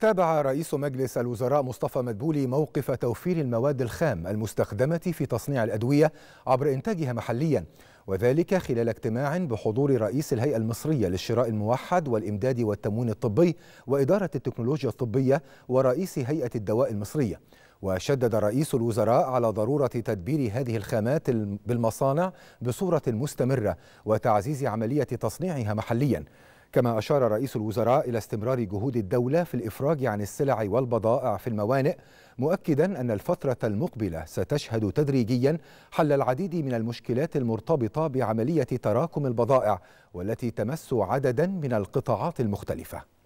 تابع رئيس مجلس الوزراء مصطفى مدبولي موقف توفير المواد الخام المستخدمة في تصنيع الأدوية عبر إنتاجها محليا وذلك خلال اجتماع بحضور رئيس الهيئة المصرية للشراء الموحد والإمداد والتموين الطبي وإدارة التكنولوجيا الطبية ورئيس هيئة الدواء المصرية وشدد رئيس الوزراء على ضرورة تدبير هذه الخامات بالمصانع بصورة مستمرة وتعزيز عملية تصنيعها محلياً كما أشار رئيس الوزراء إلى استمرار جهود الدولة في الإفراج عن السلع والبضائع في الموانئ مؤكدا أن الفترة المقبلة ستشهد تدريجيا حل العديد من المشكلات المرتبطة بعملية تراكم البضائع والتي تمس عددا من القطاعات المختلفة